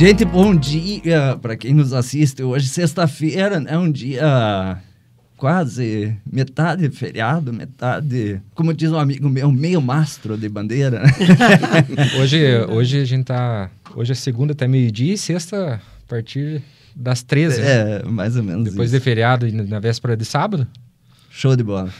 Gente, bom dia para quem nos assiste. Hoje, sexta-feira, né? um dia quase metade feriado, metade, como diz um amigo meu, meio mastro de bandeira. Né? hoje, é hoje a gente tá, hoje é segunda até meio-dia e sexta a partir das 13. É, mais ou menos. Depois isso. de feriado e na véspera de sábado. Show de bola.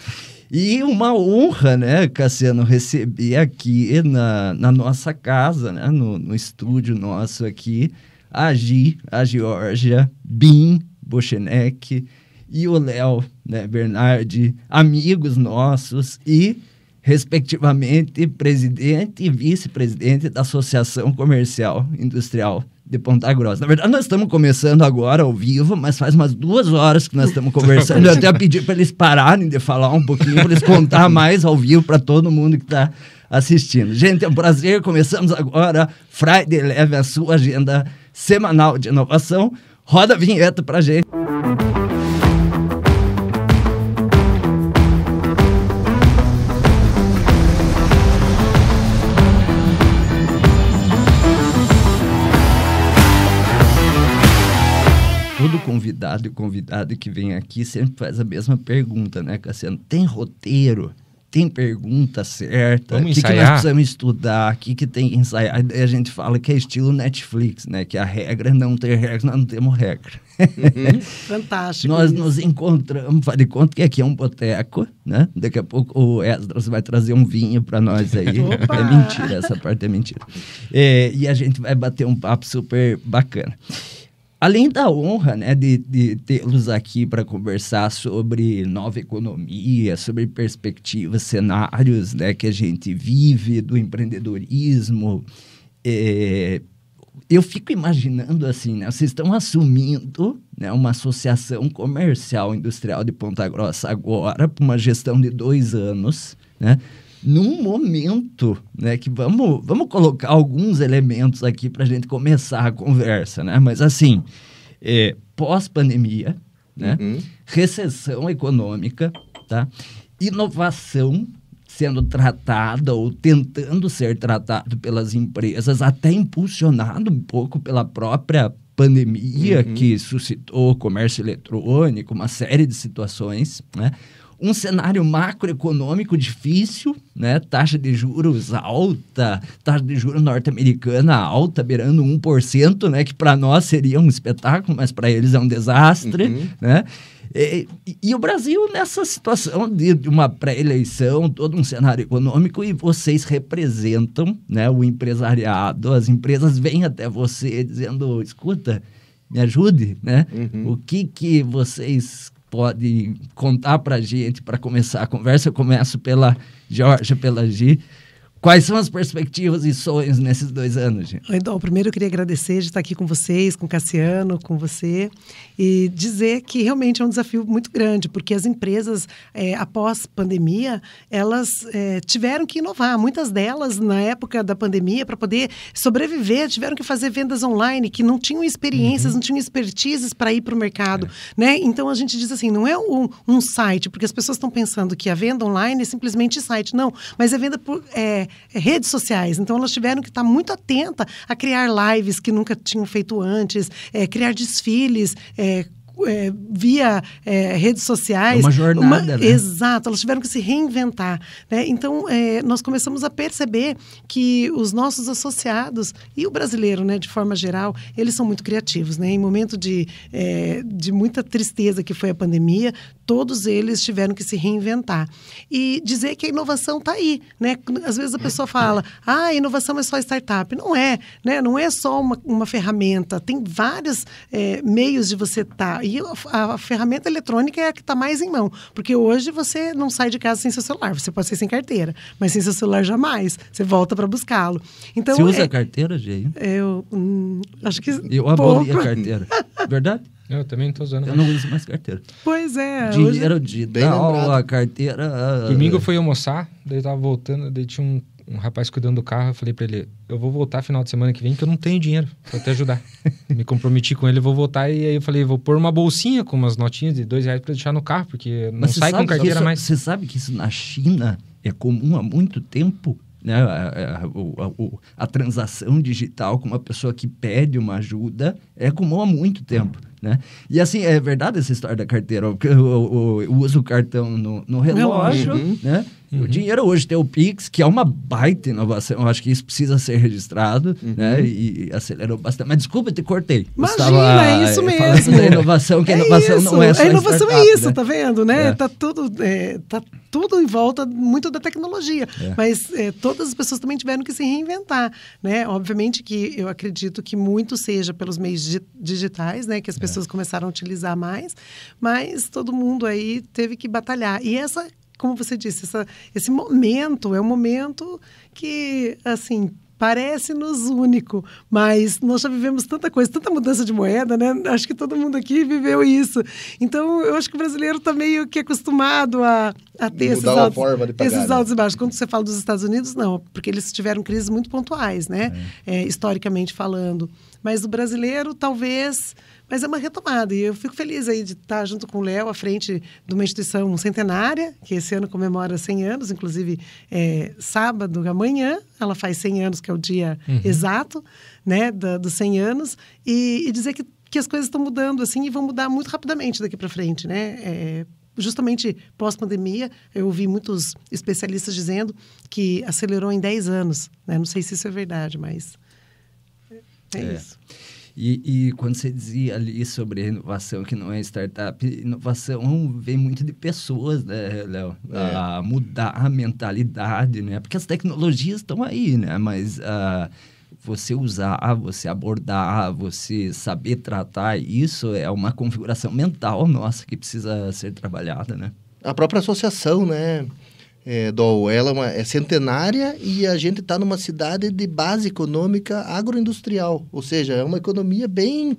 E uma honra, né, Cassiano, receber aqui na, na nossa casa, né, no, no estúdio nosso aqui, a Gi, a Georgia, Bim Bochenek e o Léo né, Bernardi, amigos nossos e, respectivamente, presidente e vice-presidente da Associação Comercial Industrial de Ponta Grossa. Na verdade, nós estamos começando agora ao vivo, mas faz umas duas horas que nós estamos conversando. Eu até pedi para eles pararem de falar um pouquinho, para eles contar mais ao vivo para todo mundo que está assistindo. Gente, é um prazer. Começamos agora. Friday leve a sua agenda semanal de inovação. Roda a vinheta para gente. Música convidado e convidado que vem aqui sempre faz a mesma pergunta, né, Cassiano? Tem roteiro? Tem pergunta certa? O que, que, nós precisamos estudar? O que, que tem que ensaiar? Daí a gente fala que é estilo Netflix, né? Que a regra é não ter regra, nós não temos regra. Uhum. Fantástico. Nós isso. nos encontramos, faz de conta que aqui é um boteco, né? Daqui a pouco o Esdras vai trazer um vinho para nós aí. é mentira, essa parte é mentira. É, e a gente vai bater um papo super bacana além da honra né, de, de tê-los aqui para conversar sobre nova economia, sobre perspectivas, cenários né, que a gente vive, do empreendedorismo, é, eu fico imaginando assim, né, vocês estão assumindo né, uma associação comercial industrial de Ponta Grossa agora, para uma gestão de dois anos, né? num momento, né, que vamos, vamos colocar alguns elementos aqui para a gente começar a conversa, né? Mas assim, é, pós-pandemia, né? Uhum. Recessão econômica, tá? Inovação sendo tratada ou tentando ser tratado pelas empresas, até impulsionado um pouco pela própria pandemia uhum. que suscitou comércio eletrônico, uma série de situações, né? um cenário macroeconômico difícil, né? Taxa de juros alta, taxa de juros norte-americana alta, beirando 1%, né? Que para nós seria um espetáculo, mas para eles é um desastre, uhum. né? E, e, o Brasil nessa situação de, de uma pré-eleição, todo um cenário econômico, e vocês representam né, o empresariado, as empresas vêm até você dizendo, escuta, me ajude, né? Uhum. O que, que vocês pode contar para a gente para começar a conversa? Eu começo pela Georgia, pela Gi. Quais são as perspectivas e sonhos nesses dois anos, gente? Então, primeiro eu queria agradecer de estar aqui com vocês, com Cassiano, com você, e dizer que realmente é um desafio muito grande, porque as empresas, é, após pandemia, elas é, tiveram que inovar. Muitas delas, na época da pandemia, para poder sobreviver, tiveram que fazer vendas online, que não tinham experiências, uhum. não tinham expertises para ir para o mercado. É. Né? Então, a gente diz assim, não é um, um site, porque as pessoas estão pensando que a venda online é simplesmente site. Não, mas é venda por é, é, redes sociais. Então, elas tiveram que estar tá muito atenta a criar lives que nunca tinham feito antes, é, criar desfiles. É, é, via é, redes sociais. É uma jornada, uma... Né? Exato, elas tiveram que se reinventar. Né? Então, é, nós começamos a perceber que os nossos associados e o brasileiro, né, de forma geral, eles são muito criativos. Né? Em momento de, é, de muita tristeza que foi a pandemia, todos eles tiveram que se reinventar. E dizer que a inovação está aí, né? Às vezes a pessoa fala, ah, a inovação é só startup. Não é, né? Não é só uma, uma ferramenta. Tem vários é, eh, meios de você estar. Tá. E a, a, ferramenta eletrônica é a que está mais em mão. Porque hoje você não sai de casa sem seu celular. Você pode ser sem carteira, mas sem seu celular jamais. Você volta para buscá-lo. Então, você usa é, carteira, Jay? Eu hum, acho que. Eu aboli pouco. a carteira. Verdade? Eu também não tô usando Eu não uso mais carteira. Pois é. Dinheiro hoje... de Bem aula, carteira... Ah, Domingo eu fui almoçar, daí eu tava voltando, daí tinha um, um rapaz cuidando do carro, eu falei para ele, eu vou voltar final de semana que vem, que eu não tenho dinheiro pra te ajudar. Me comprometi com ele, vou voltar, e aí eu falei, vou pôr uma bolsinha com umas notinhas de dois reais pra deixar no carro, porque não Mas sai com carteira isso, mais. Você sabe que isso na China é comum há muito tempo? Né? A, a, a, a transação digital com uma pessoa que pede uma ajuda é comum há muito tempo. Né? E assim, é verdade essa história da carteira, porque eu, eu, eu uso o cartão no, no relógio, relógio. Né? Uhum. O dinheiro hoje tem o Pix, que é uma baita inovação. Eu acho que isso precisa ser registrado, uhum. né? E, acelerou bastante. Mas desculpa, te cortei. Imagina, é isso mesmo. Da inovação, que é a inovação isso. não é só A é inovação é isso, né? tá vendo, né? É. Tá tudo, é, tá tudo em volta muito da tecnologia. É. Mas é, todas as pessoas também tiveram que se reinventar, né? Obviamente que eu acredito que muito seja pelos meios digitais, né? Que as é. pessoas começaram a utilizar mais. Mas todo mundo aí teve que batalhar. E essa como você disse, essa, esse momento é um momento que, assim, parece-nos único, mas nós já vivemos tanta coisa, tanta mudança de moeda, né? Acho que todo mundo aqui viveu isso. Então, eu acho que o brasileiro está meio que acostumado a, a ter Mudar esses altos, forma de pagar, esses né? altos e baixos. Quando você fala dos Estados Unidos, não, porque eles tiveram crises muito pontuais, né? É. É, historicamente falando. Mas o brasileiro, talvez mas é uma retomada e eu fico feliz aí de estar junto com o Léo à frente de uma instituição centenária, que esse ano comemora 100 anos, inclusive é, sábado, amanhã, ela faz 100 anos, que é o dia uhum. exato, né, da, dos 100 anos, e, e dizer que, que as coisas estão mudando assim e vão mudar muito rapidamente daqui para frente, né? É, justamente pós-pandemia, eu ouvi muitos especialistas dizendo que acelerou em 10 anos. Né? Não sei se isso é verdade, mas é, é. isso. E, e, quando você dizia ali sobre inovação que não é startup, inovação vem muito de pessoas, né, Léo? É. Ah, mudar a mentalidade, né? Porque as tecnologias estão aí, né? Mas ah, você usar, você abordar, você saber tratar isso é uma configuração mental nossa que precisa ser trabalhada, né? A própria associação, né? é, ela é, uma, é, centenária e a gente está numa cidade de base econômica agroindustrial, ou seja, é uma economia bem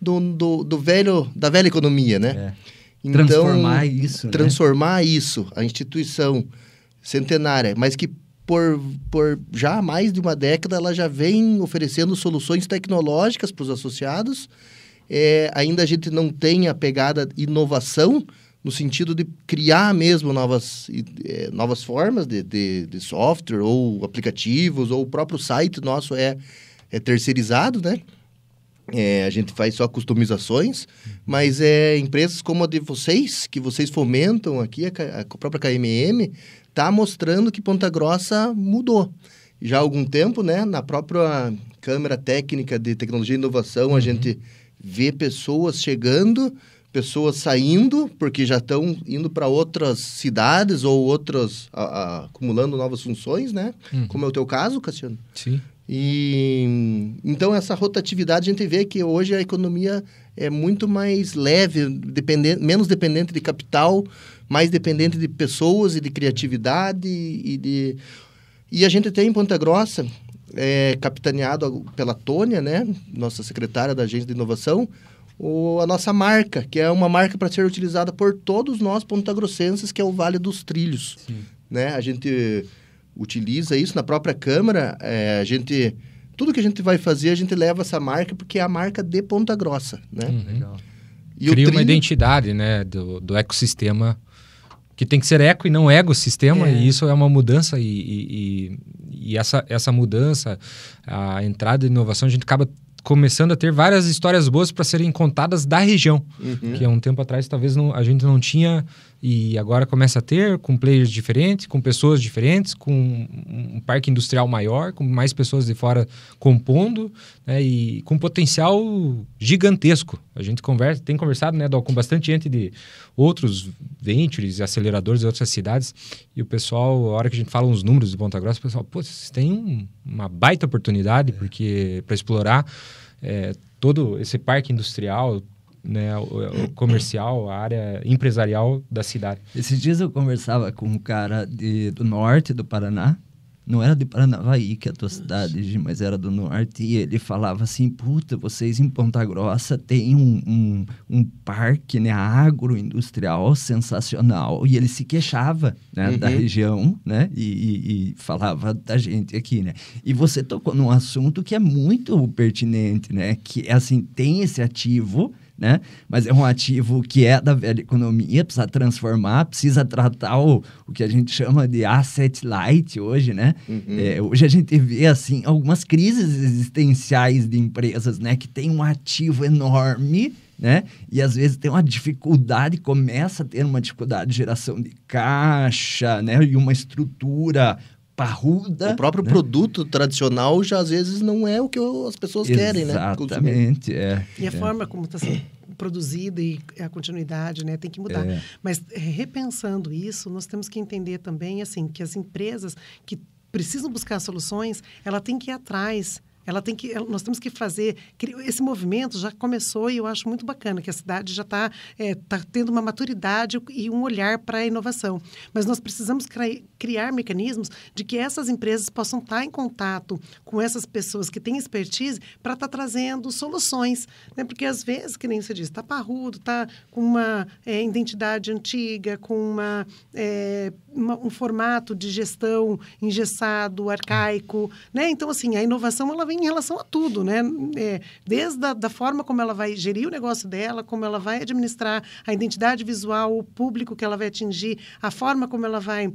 do, do, do velho da velha economia, né? É. Então, transformar isso, né? transformar né? isso, a instituição centenária, mas que por, por já mais de uma década ela já vem oferecendo soluções tecnológicas para os associados. É, ainda a gente não tem a pegada inovação, no sentido de criar mesmo novas, é, novas formas de, de, de, software ou aplicativos, ou o próprio site nosso é, é terceirizado, né? É, a gente faz só customizações, mas é empresas como a de vocês, que vocês fomentam aqui, a, a própria KMM, está mostrando que Ponta Grossa mudou. Já há algum tempo, né, na própria Câmara Técnica de Tecnologia e Inovação, uhum. a gente vê pessoas chegando pessoas saindo, porque já estão indo para outras cidades ou outras a, a, acumulando novas funções, né? Hum. Como é o teu caso, Cassiano. Sim. E então essa rotatividade a gente vê que hoje a economia é muito mais leve, dependente, menos dependente de capital, mais dependente de pessoas e de criatividade e de e a gente tem em Ponta Grossa é, capitaneado pela Tônia, né, nossa secretária da agência de inovação, o, a nossa marca, que é uma marca para ser utilizada por todos nós pontagrossenses, que é o Vale dos Trilhos. Sim. Né? A gente utiliza isso na própria Câmara, é, a gente... Tudo que a gente vai fazer, a gente leva essa marca, porque é a marca de Ponta Grossa, né? Uhum. Legal. E Cria trilho... uma identidade, né, do, do ecossistema que tem que ser eco e não ecossistema, é. e isso é uma mudança, e, e, e, essa, essa mudança, a entrada de inovação, a gente acaba começando a ter várias histórias boas para serem contadas da região, uhum. que há um tempo atrás talvez não, a gente não tinha e agora começa a ter com players diferentes, com pessoas diferentes, com um parque industrial maior, com mais pessoas de fora compondo, né, e com potencial gigantesco. A gente conversa, tem conversado né, com bastante gente de outros ventures, aceleradores de outras cidades, e o pessoal, a hora que a gente fala uns números de Ponta Grossa, o pessoal, pô, vocês têm um, uma baita oportunidade é. porque para explorar é, todo esse parque industrial, né, o, o comercial, a área empresarial da cidade. Esses dias eu conversava com um cara de, do norte do Paraná, não era de Paranavaí, que é a tua cidade, mas era do norte, e ele falava assim, puta, vocês em Ponta Grossa tem um, um, um parque né, agroindustrial sensacional, e ele se queixava né, uhum. da região, né, e, e, e, falava da gente aqui, né, e você tocou num assunto que é muito pertinente, né, que é assim, tem esse ativo, né? Mas é um ativo que é da velha economia, precisa transformar, precisa tratar o, o que a gente chama de asset light hoje, né? Uhum. É, hoje a gente vê, assim, algumas crises existenciais de empresas, né? Que tem um ativo enorme, né? E às vezes tem uma dificuldade, começa a ter uma dificuldade de geração de caixa, né? E uma estrutura parruda. O próprio né? produto tradicional já às vezes não é o que as pessoas Exatamente, querem, né? Exatamente, é. E a é. forma como está sendo produzida e a continuidade, né? Tem que mudar. É. Mas é, repensando isso, nós temos que entender também, assim, que as empresas que precisam buscar soluções, ela tem que ir atrás ela tem que, nós temos que fazer esse movimento já começou e eu acho muito bacana que a cidade já está é, tá tendo uma maturidade e um olhar para a inovação. Mas nós precisamos criar mecanismos de que essas empresas possam estar tá em contato com essas pessoas que têm expertise para estar tá trazendo soluções, né? Porque às vezes, que nem você diz, está parrudo, está com uma é, identidade antiga, com uma, é, uma, um formato de gestão engessado, arcaico, né? Então assim, a inovação ela vem em relação a tudo, né? É, desde a, da forma como ela vai gerir o negócio dela, como ela vai administrar a identidade visual, o público que ela vai atingir, a forma como ela vai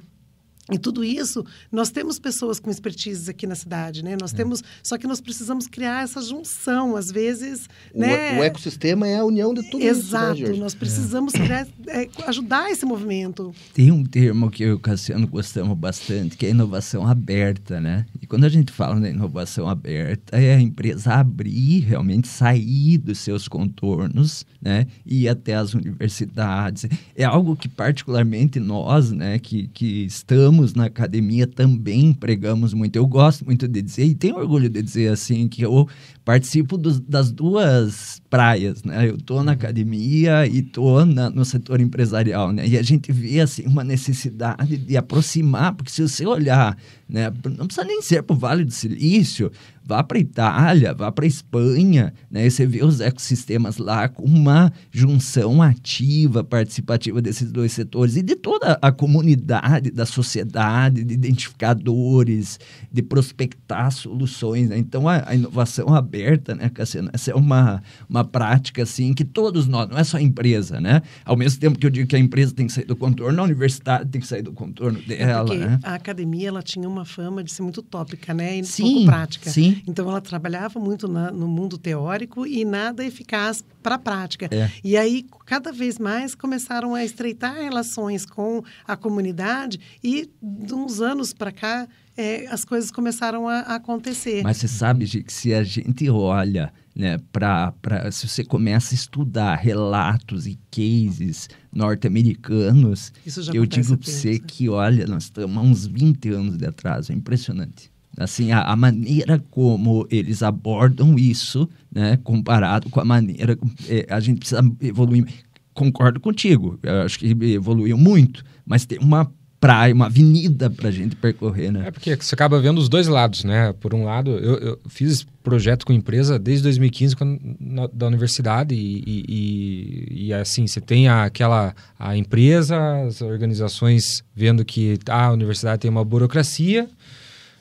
e tudo isso, nós temos pessoas com expertise aqui na cidade, né? Nós é. temos, só que nós precisamos criar essa junção, às vezes, o, né? O ecossistema é a união de tudo Exato, isso, né, nós é. precisamos é. criar, é, ajudar esse movimento. Tem um termo que eu e o Cassiano gostamos bastante, que é inovação aberta, né? E quando a gente fala na inovação aberta, é a empresa abrir, realmente sair dos seus contornos, né? E ir até as universidades. É algo que particularmente nós, né, que, que estamos pregamos na academia também pregamos muito. Eu gosto muito de dizer, e tenho orgulho de dizer assim, que eu participo dos, das duas praias, né? Eu tô na uhum. academia e na no setor empresarial, né? E a gente vê, assim, uma necessidade de aproximar, porque se você olhar, né? Não precisa nem ser para o Vale do Silício, Vá para Itália, vá para Espanha, né? Você vê os ecossistemas lá com uma junção ativa, participativa desses dois setores e de toda a comunidade, da sociedade, de identificadores, de prospectar soluções. Né? Então a, a, inovação aberta, né, Cassiano, essa é uma, uma prática assim que todos nós, não é só a empresa, né? Ao mesmo tempo que eu digo que a empresa tem que sair do contorno, a universidade tem que sair do contorno é dela. É né? A academia ela tinha uma fama de ser muito tópica, né? E sim, pouco prática. Sim. Uhum. Então ela trabalhava muito na, no mundo teórico e nada eficaz para a prática. É. E aí cada vez mais começaram a estreitar relações com a comunidade e de uns anos para cá é, as coisas começaram a, a acontecer. Mas você sabe, Gi, que se a gente olha né, pra, pra, se você começa a estudar relatos e cases norte-americanos, eu digo para você né? que, olha, nós estamos há uns 20 anos de atraso, é impressionante assim a, a, maneira como eles abordam isso né comparado com a maneira é, a gente precisa evoluir concordo contigo eu acho que evoluiu muito mas tem uma praia uma avenida para gente percorrer né é porque você acaba vendo os dois lados né por um lado eu, eu fiz projeto com empresa desde 2015 quando, na, da universidade e, e, e, assim você tem a, aquela a empresa as organizações vendo que ah, a universidade tem uma burocracia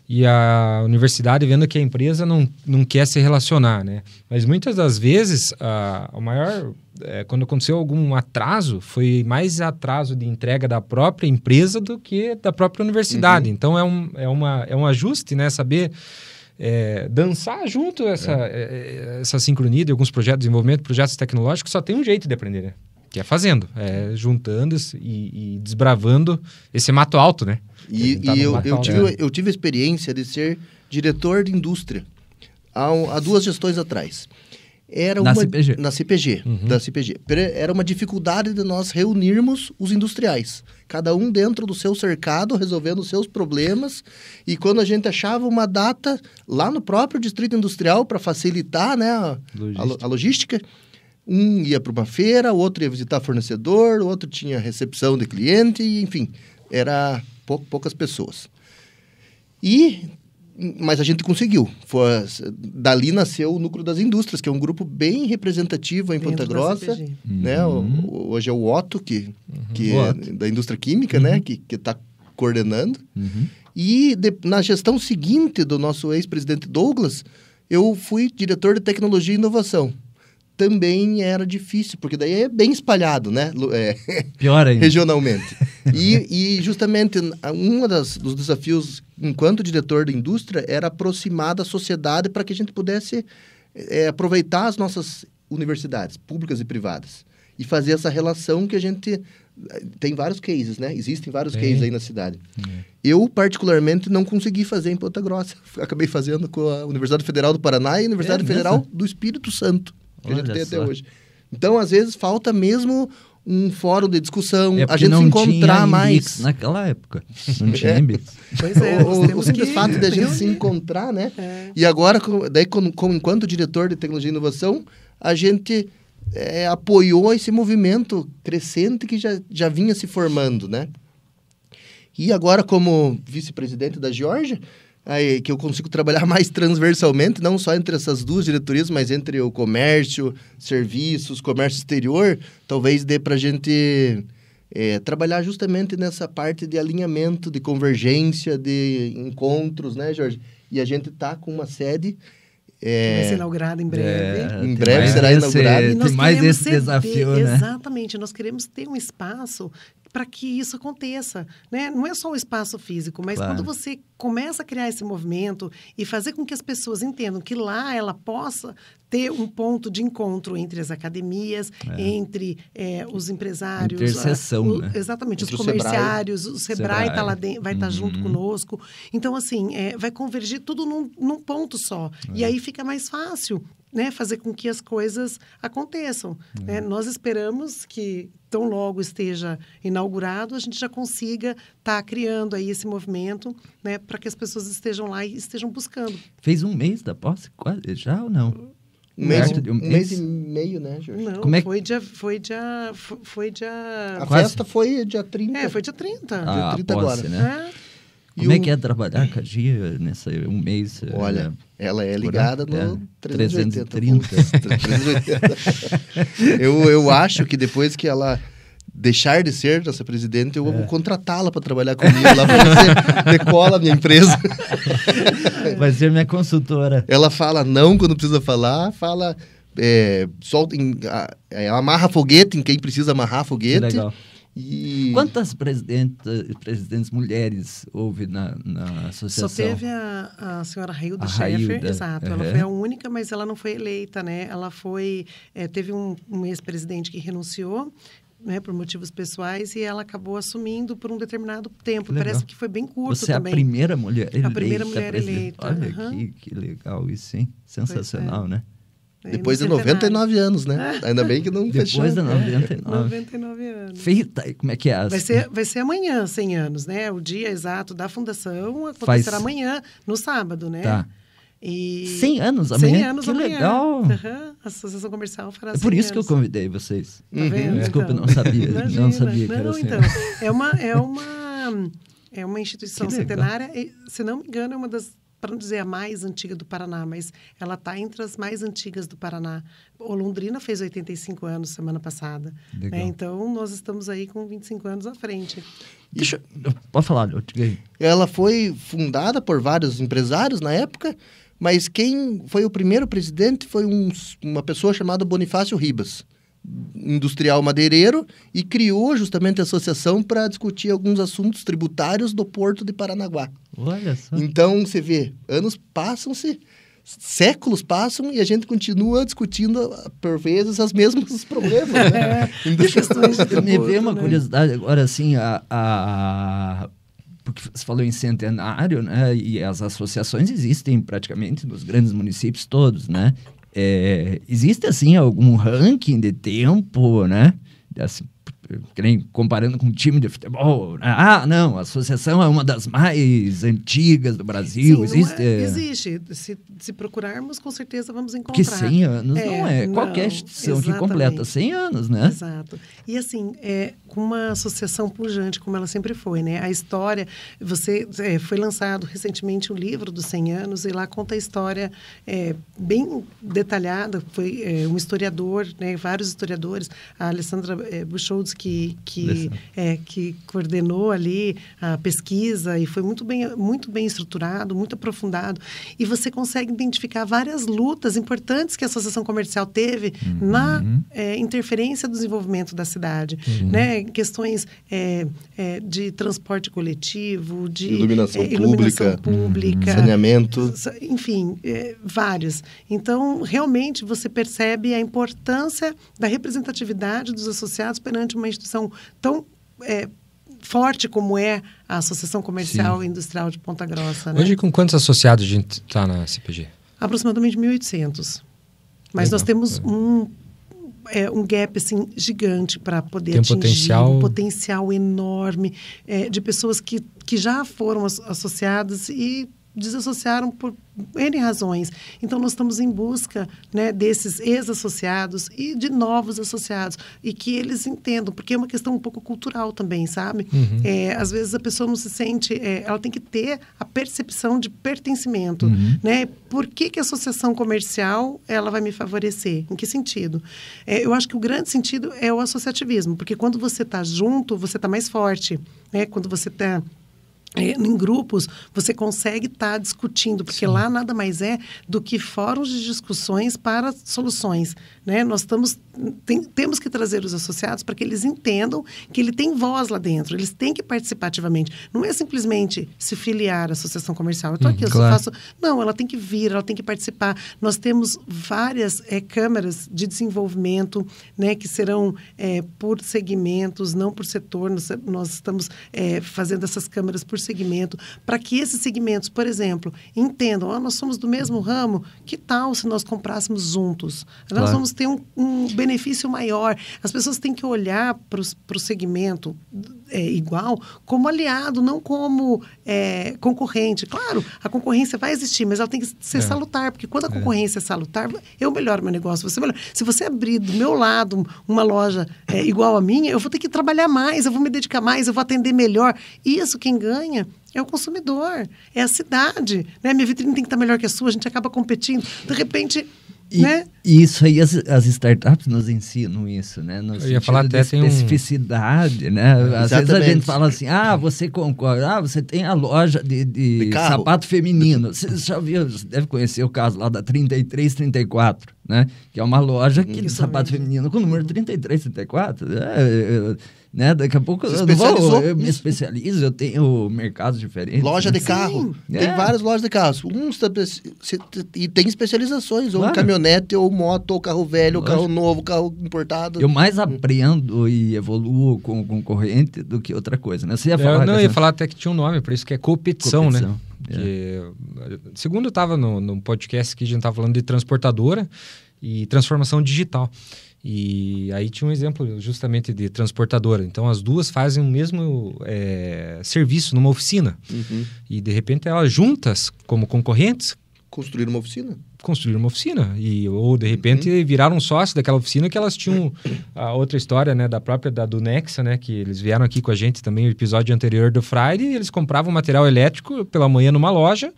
e a universidade vendo que a empresa não, não quer se relacionar, né? Mas muitas das vezes, a, o maior... É, quando aconteceu algum atraso, foi mais atraso de entrega da própria empresa do que da própria universidade. Uhum. Então, é um, é, uma, é um ajuste, né? Saber... É, dançar junto essa, é. é, é essa sincronia de alguns projetos de desenvolvimento, projetos tecnológicos, só tem um jeito de aprender, né? que é fazendo, é juntando e, e desbravando esse mato alto, né? E, é, e tá eu, eu, tive, é. eu tive a experiência de ser diretor de indústria há, há duas gestões atrás. Era na uma, CPG. Na CPG, uhum. da CPG. Era uma dificuldade de nós reunirmos os industriais. Cada um dentro do seu cercado, resolvendo os seus problemas. E quando a gente achava uma data lá no próprio distrito industrial para facilitar né, a logística, a, a logística um ia para uma feira, o outro ia visitar fornecedor, o outro tinha recepção de cliente, enfim, era pou, poucas pessoas. E mas a gente conseguiu. Foi, dali nasceu o Núcleo das Indústrias, que é um grupo bem representativo em Ponta Grossa. Né? Uhum. hoje é o Otto, que, uhum. que o é Otto. É da indústria química, né? uhum. né? que está coordenando. Uhum. E de, na gestão seguinte do nosso ex-presidente Douglas, eu fui diretor de tecnologia e inovação também era difícil, porque daí é bem espalhado, né? É, Pior ainda. regionalmente. e, e, justamente um das, dos desafios, enquanto diretor da indústria, era aproximar da sociedade para que a gente pudesse é, aproveitar as nossas universidades, públicas e privadas, e fazer essa relação que a gente é, tem vários cases, né? Existem vários cases aí na cidade. É. Eu, particularmente, não consegui fazer em Ponta Grossa. Acabei fazendo com a Universidade Federal do Paraná e a Universidade é, Federal do Espírito Santo que Olha a gente tem só. até hoje. Então, às vezes, falta mesmo um fórum de discussão, é a gente se encontrar mais. naquela época. Não é. tinha é. Pois é, o, o simples que... fato de a gente se encontrar, né? É. E agora, daí, como, como, enquanto diretor de tecnologia e inovação, a gente é, apoiou esse movimento crescente que já, já vinha se formando, né? E agora, como vice-presidente da Georgia, aí, que eu consigo trabalhar mais transversalmente, não só entre essas duas diretorias, mas entre o comércio, serviços, comércio exterior, talvez dê para a gente é, trabalhar justamente nessa parte de alinhamento, de convergência, de encontros, né, Jorge? E a gente está com uma sede é... Vai ser inaugurada em breve. É, em breve será inaugurada. Tem mais esse desafio, ter, né? Exatamente. Nós queremos ter um espaço para que isso aconteça. Né? Não é só o espaço físico, mas claro. quando você começa a criar esse movimento e fazer com que as pessoas entendam que lá ela possa ter um ponto de encontro entre as academias, é. entre é, os empresários. Interseção, a, o, né? Exatamente, entre os comerciários, o Sebrae, o Sebrae tá lá vai estar tá uhum. tá junto conosco. Então, assim, é, vai convergir tudo num, num ponto só. E é. aí fica mais fácil né, fazer com que as coisas aconteçam. Né? Uhum. Né? Nós esperamos que tão logo esteja inaugurado, a gente já consiga estar tá criando aí esse movimento né, para que as pessoas estejam lá e estejam buscando. Fez um mês da posse? Já ou não? Um mês, um, um mês, e meio, né, Jorge? Não, Como é que... foi dia. Foi dia, foi dia... A Quase... festa foi dia 30. É, foi dia 30. Ah, dia 30 posse, agora. Né? É. Como é que é trabalhar cada dia, nessa, um mês? Eh, Olha, ela é ligada no é, 380. 330. 380. eu, eu acho que depois que ela deixar de ser nossa presidente, eu é. vou contratá-la para trabalhar comigo lá para você decola a minha empresa. Vai ser minha consultora. Ela fala não quando precisa falar, fala é, solta, em, a, é, amarra foguete em quem precisa amarrar foguete. Legal. E... Quantas presidentes, presidentes mulheres houve na, na associação? Só teve a, a senhora Hilda Schaefer, exato. Uhum. Ela foi a única, mas ela não foi eleita, né? Ela foi... É, teve um, um ex-presidente que renunciou, né, por motivos pessoais, e ela acabou assumindo por um determinado tempo. Legal. Parece que foi bem curto Você também. é a primeira mulher eleita. A primeira mulher eleita. Olha uhum. que, que legal isso, hein? É. Sensacional, é. né? Depois de 99 anos, né? Ainda bem que não Depois fechou. Depois de 99. 99 anos. Feita, como é que é? Vai ser, vai ser amanhã, 100 anos, né? O dia exato da fundação acontecerá Faz... amanhã, no sábado, né? Tá. E... 100 anos amanhã? 100 anos que amanhã. legal! Uhum. A Associação Comercial fará É por isso anos. que eu convidei vocês. Tá uhum. Então, Desculpa, então. não sabia. Imagina. Não sabia que não, era então. É uma... É uma... É uma instituição centenária, e, se não me engano, é uma das para não dizer a mais antiga do Paraná, mas ela está entre as mais antigas do Paraná. O Londrina fez 85 anos semana passada. Né? Então, nós estamos aí com 25 anos à frente. Deixa, pode falar. Eu te... Ela foi fundada por vários empresários na época, mas quem foi o primeiro presidente foi um, uma pessoa chamada Bonifácio Ribas industrial madeireiro e criou justamente a associação para discutir alguns assuntos tributários do porto de Paranaguá. Olha só. Então, você vê, anos passam-se, séculos passam e a gente continua discutindo, ah, por vezes, os mesmos problemas. Né? É. Então, me vê uma né? curiosidade agora, assim, a, a porque você falou em centenário, né? E as associações existem praticamente nos grandes municípios todos, né? É, existe assim algum ranking de tempo, né? Assim, comparando com um time de futebol. Né? Ah, não, a associação é uma das mais antigas do Brasil. Sim, existe? É? é, existe. Se, se, procurarmos, com certeza vamos encontrar. Que 100 anos é, não é. Não, Qualquer instituição exatamente. que completa 100 anos, né? Exato. E assim, é, com uma associação pujante, como ela sempre foi, né? A história, você é, foi lançado recentemente o um livro dos 100 anos e lá conta a história é, bem detalhada. Foi é, um historiador, né? Vários historiadores, a Alessandra é, Buchholz, que que que, é, que coordenou ali a pesquisa e foi muito bem muito bem estruturado, muito aprofundado e você consegue identificar várias lutas importantes que a associação comercial teve uhum. na é, interferência do desenvolvimento da cidade, uhum. né? Questões é, é de transporte coletivo, de iluminação, é, iluminação pública, pública uhum. saneamento, enfim, é, vários. Então realmente você percebe a importância da representatividade dos associados perante uma instituição tão é, forte como é a Associação Comercial Sim. e Industrial de Ponta Grossa. Né? Hoje, com quantos associados a gente está na CPG? Aproximadamente 1.800. Mas Legal. nós temos é. um, é, um gap assim, gigante para poder Tem atingir potencial... um potencial enorme é, de pessoas que, que já foram as, associadas e desassociaram por N razões. Então, nós estamos em busca né, desses ex-associados e de novos associados. E que eles entendam, porque é uma questão um pouco cultural também, sabe? Uhum. É, às vezes a pessoa não se sente... É, ela tem que ter a percepção de pertencimento. Uhum. Né? Por que, que a associação comercial ela vai me favorecer? Em que sentido? É, eu acho que o grande sentido é o associativismo. Porque quando você está junto, você está mais forte. Né? Quando você está é, em grupos, você consegue estar tá discutindo, porque Sim. lá nada mais é do que fóruns de discussões para soluções. Né? Nós estamos tem, temos que trazer os associados para que eles entendam que ele tem voz lá dentro, eles têm que participar ativamente. Não é simplesmente se filiar à associação comercial. Eu estou uhum, aqui, hum, eu claro. só faço. Não, ela tem que vir, ela tem que participar. Nós temos várias é, câmaras de desenvolvimento né, que serão é, por segmentos, não por setor. Nós, nós estamos é, fazendo essas câmaras por segmento, para que esses segmentos, por exemplo, entendam: oh, nós somos do mesmo ramo, que tal se nós comprássemos juntos? Nós vamos ter um, um benefício maior. As pessoas têm que olhar para o segmento é, igual como aliado, não como é, concorrente. Claro, a concorrência vai existir, mas ela tem que ser é. salutar, porque quando a é. concorrência é salutar, eu melhoro meu negócio, você melhora. Se você abrir do meu lado uma loja é, igual a minha, eu vou ter que trabalhar mais, eu vou me dedicar mais, eu vou atender melhor. Isso quem ganha é o consumidor, é a cidade. Né? Minha vitrine tem que estar melhor que a sua, a gente acaba competindo. De repente, e, né? Isso aí, as, as, startups nos ensinam isso, né? No Eu ia falar até de especificidade, um... né? Exatamente. Às vezes a gente fala assim, ah, você concorda, ah, você tem a loja de, de, de sapato feminino. Você já viu, você deve conhecer o caso lá da 33, 34 né? Que é uma loja que de sapato feminino com o número 33, 34. Né? né? Daqui a pouco Se eu, vou, eu me especializo, eu tenho mercados diferentes. Loja né? de carro. Sim, é. tem é. várias lojas de carro, Uns e tem especializações, claro. ou caminhonete, ou moto, ou carro velho, ou carro novo, carro importado. Eu mais aprendo e evoluo com o concorrente do que outra coisa, né? Você ia é, falar, eu não, eu ia falar até que tinha um nome, por isso que é competição. Né? competição. né? É. segundo estava no, no podcast que a gente estava falando de transportadora e transformação digital. E aí tinha um exemplo justamente de transportadora. Então as duas fazem o mesmo é, serviço numa oficina. Uhum. E de repente elas juntas, como concorrentes. Construíram uma oficina? construir uma oficina e ou de repente uhum. viraram sócio daquela oficina que elas tinham a ah, outra história né da própria da do Nexa né que eles vieram aqui com a gente também o episódio anterior do Friday eles compravam material elétrico pela manhã numa loja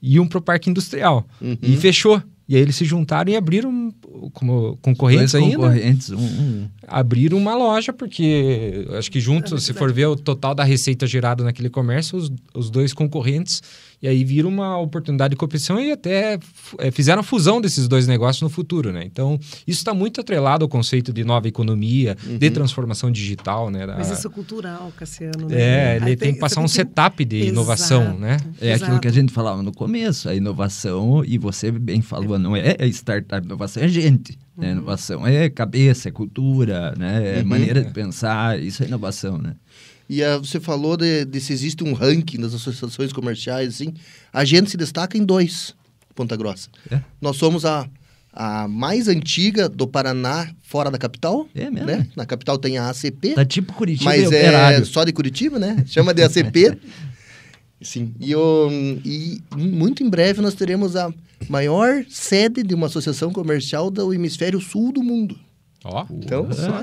e iam para o parque industrial uhum. e fechou e aí eles se juntaram e abriram como concorrentes ainda. Concorrentes, um, um. Abriram uma loja, porque acho que juntos, ah, é se for ver o total da receita gerada naquele comércio, os, os dois concorrentes, e aí viram uma oportunidade de competição e até é, fizeram a fusão desses dois negócios no futuro, né? Então, isso está muito atrelado ao conceito de nova economia, uhum. de transformação digital, né? Da... Mas isso é cultural, Cassiano. Né? É, ele tem, tem, que passar um setup de Exato. inovação, né? É Exato. aquilo que a gente falava no começo, a inovação, e você bem falou, não é, é startup, inovação é gente. Né? Uhum. Inovação é cabeça, é cultura, né? é uhum. maneira de pensar, isso é inovação, né? E a, ah, você falou de, de, se existe um ranking das associações comerciais, assim. A gente se destaca em dois, Ponta Grossa. É. Nós somos a, a mais antiga do Paraná, fora da capital. É mesmo? Né? Na capital tem a ACP. Tá tipo Curitiba Mas é operário. só de Curitiba, né? Chama de ACP. Sim. E, eu, e muito em breve nós teremos a maior sede de uma associação comercial do hemisfério sul do mundo. Ó. Então, só...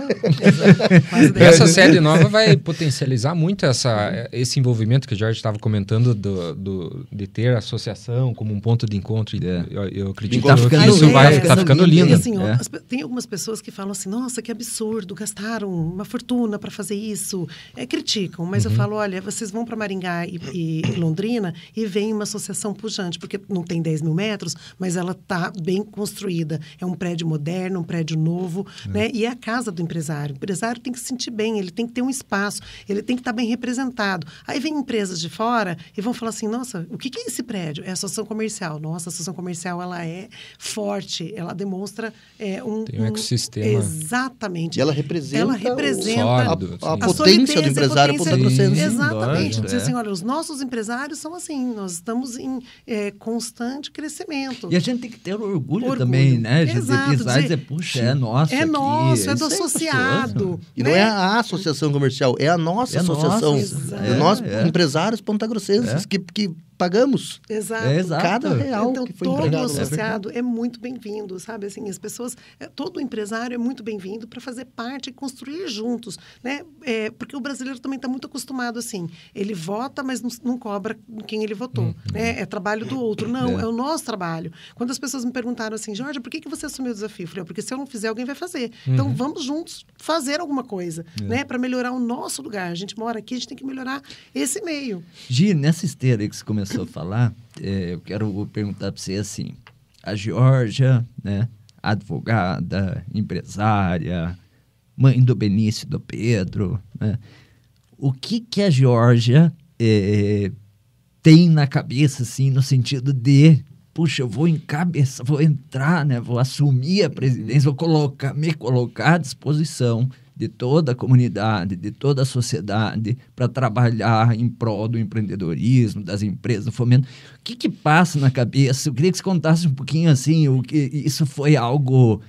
essa série nova vai potencializar muito essa, esse envolvimento que o Jorge estava comentando do, do, de ter associação como um ponto de encontro. É. Eu, eu tá acredito tá que isso é, vai, é, tá, tá ficando lindo. lindo. Assim, é. tem algumas pessoas que falam assim, nossa, que absurdo, gastaram uma fortuna para fazer isso. É, criticam, mas uhum. eu falo, olha, vocês vão para Maringá e, e, Londrina e vem uma associação pujante, porque não tem 10 mil metros, mas ela está bem construída. É um prédio moderno, um prédio novo, né? E é a casa do empresário. O empresário tem que se sentir bem, ele tem que ter um espaço, ele tem que estar tá bem representado. Aí vem empresas de fora e vão falar assim: nossa, o que é esse prédio? É a associação comercial. Nossa, a associação comercial ela é forte, ela demonstra é, um. Tem um ecossistema. Exatamente. E ela representa. Ela representa sólido, a, a, a, potência do empresário potência, potência. Exatamente. Lógico, Dizer assim, é. assim: olha, os nossos empresários são assim, nós estamos em é, constante crescimento. E a gente tem que ter orgulho, orgulho. também, né? Exato, dizer, dizer, é, puxa, é nosso. É nosso, é do associado. e não né? é a associação comercial, é a nossa é associação. Nossa, nós, é, é. empresários pontagrossenses, é. que pagamos. Exato. É, é exato. Cada então, real então, que foi todo né? associado é, é muito bem-vindo, sabe? Assim, as pessoas, é, todo empresário é muito bem-vindo para fazer parte e construir juntos, né? É, porque o brasileiro também está muito acostumado assim, ele vota, mas não, não cobra quem ele votou, hum, né? É trabalho do outro. Não, é. é. o nosso trabalho. Quando as pessoas me perguntaram assim, Jorge, por que, que você assumiu o desafio? Eu falei, ah, porque se eu não fizer, alguém vai fazer. Então, uhum. vamos juntos fazer alguma coisa, é. né? Para melhorar o nosso lugar. A gente mora aqui, a gente tem que melhorar esse meio. Gi, nessa esteira aí que você começou começou a falar, é, eu quero perguntar para você assim: a Georgia, né, advogada, empresária, mãe do Benício do Pedro, né, o que que a Georgia é, tem na cabeça, assim, no sentido de puxa, eu vou encabeçar, vou entrar, né? Vou assumir a presidência, vou colocar, me colocar à disposição de toda a comunidade, de toda a sociedade, para trabalhar em prol do empreendedorismo, das empresas, do fomento. O que, que passa na cabeça? Eu queria que você contasse um pouquinho assim, o que isso foi algo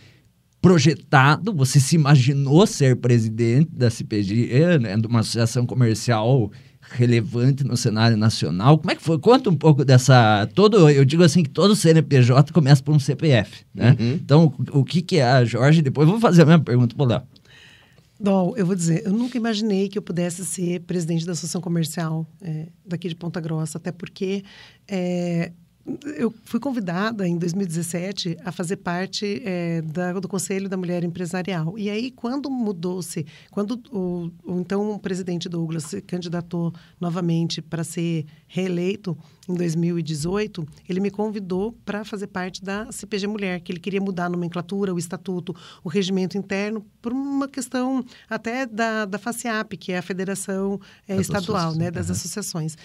projetado, você se imaginou ser presidente da CPG, né, de uma associação comercial relevante no cenário nacional. Como é que foi? Conta um pouco dessa todo, eu digo assim que todo CNPJ começa por um CPF, né? Uhum. Então, o, o que que é a Jorge? Depois vou fazer a mesma pergunta pro Léo. Dol, eu vou dizer, eu nunca imaginei que eu pudesse ser presidente da Associação Comercial é, daqui de Ponta Grossa, até porque é, eu fui convidada em 2017 a fazer parte é, da, do Conselho da Mulher Empresarial. E aí, quando mudou-se, quando o, o então o presidente Douglas se candidatou novamente para ser reeleito, em 2018, ele me convidou para fazer parte da CPG Mulher, que ele queria mudar a nomenclatura, o estatuto, o regimento interno, por uma questão até da, da FACIAP, que é a Federação é, Estadual né, das uhum. Associações.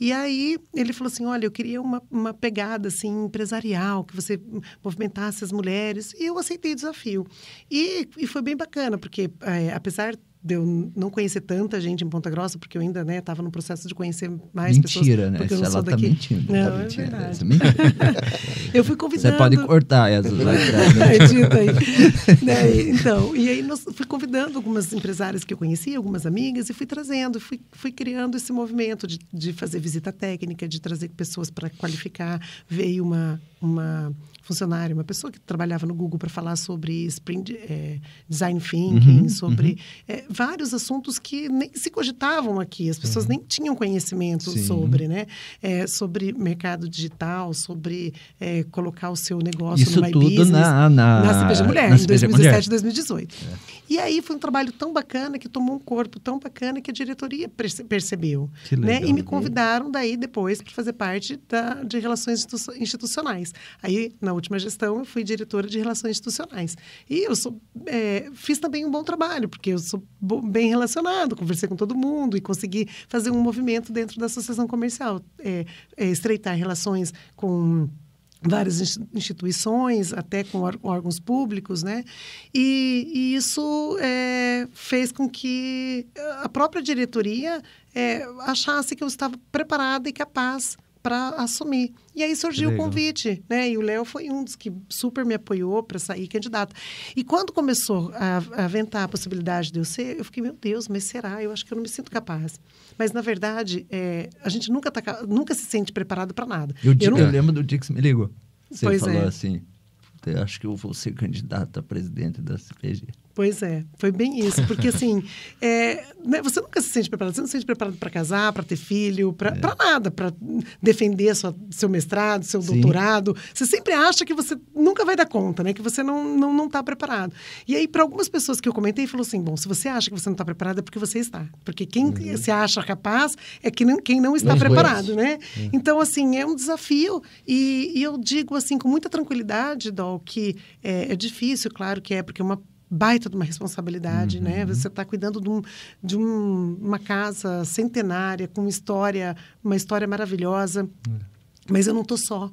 E aí ele falou assim: olha, eu queria uma, uma pegada assim, empresarial, que você movimentasse as mulheres. E eu aceitei o desafio. E, e foi bem bacana, porque é, apesar de eu não conhecer tanta gente em Ponta Grossa, porque eu ainda né, estava no processo de conhecer mais mentira, pessoas. Mentira, né? eu não tá mentindo, tá não, tá mentindo. É mentira. eu fui convidando. Você pode cortar essas aí. Né, então, e aí nós fui convidando algumas empresárias que eu conhecia, algumas amigas, e fui trazendo, fui, fui criando esse movimento de, de fazer visita técnica, de trazer pessoas para qualificar. Veio uma, uma funcionário, uma pessoa que trabalhava no Google para falar sobre spring, é, design thinking, uhum, uhum. sobre uhum. É, vários assuntos que nem se cogitavam aqui, as pessoas uhum. nem tinham conhecimento Sim. sobre, né? É, sobre mercado digital, sobre é, colocar o seu negócio Isso no My tudo Business, na, na... na CBG Mulher, na em 2017 2018. E aí foi um trabalho tão bacana, que tomou um corpo tão bacana, que a diretoria perce percebeu. Legal, né? E me né? convidaram daí depois para fazer parte da, de Relações Institucionais. Aí, na última gestão, eu fui diretora de Relações Institucionais. E eu sou, é, fiz também um bom trabalho, porque eu sou bem relacionado, conversei com todo mundo e consegui fazer um movimento dentro da associação comercial, é, é, estreitar relações com várias instituições, até com órgãos públicos, né? E, e isso é, fez com que a própria diretoria é, achasse que eu estava preparada e capaz para assumir. E aí surgiu o convite, né? E o Léo foi um dos que super me apoiou para sair candidato E quando começou a, aventar a possibilidade de eu ser, eu fiquei, meu Deus, mas será? Eu acho que eu não me sinto capaz. Mas, na verdade, é, a gente nunca, tá, nunca se sente preparado para nada. Eu, eu, não... eu, lembro do dia que você me ligou. Você pois é. falou é. assim, acho que eu vou ser candidato a presidente da CPG. Pois é, foi bem isso. Porque assim, é, né, você nunca se sente preparado. Você não se sente preparado para casar, para ter filho, para é. nada, para defender sua, seu mestrado, seu Sim. doutorado. Você sempre acha que você nunca vai dar conta, né? Que você não está não, não tá preparado. E aí, para algumas pessoas que eu comentei, falou assim: bom, se você acha que você não está preparado, é porque você está. Porque quem uhum. se acha capaz é que não, quem não está preparado, né? É. Então, assim, é um desafio. E, e, eu digo assim, com muita tranquilidade, Dol, que é, é difícil, claro que é, porque é uma baita de uma responsabilidade, né? uhum. né? Você está cuidando de, um, de um, uma casa centenária, com história, uma história maravilhosa. Uhum. Mas eu não estou só.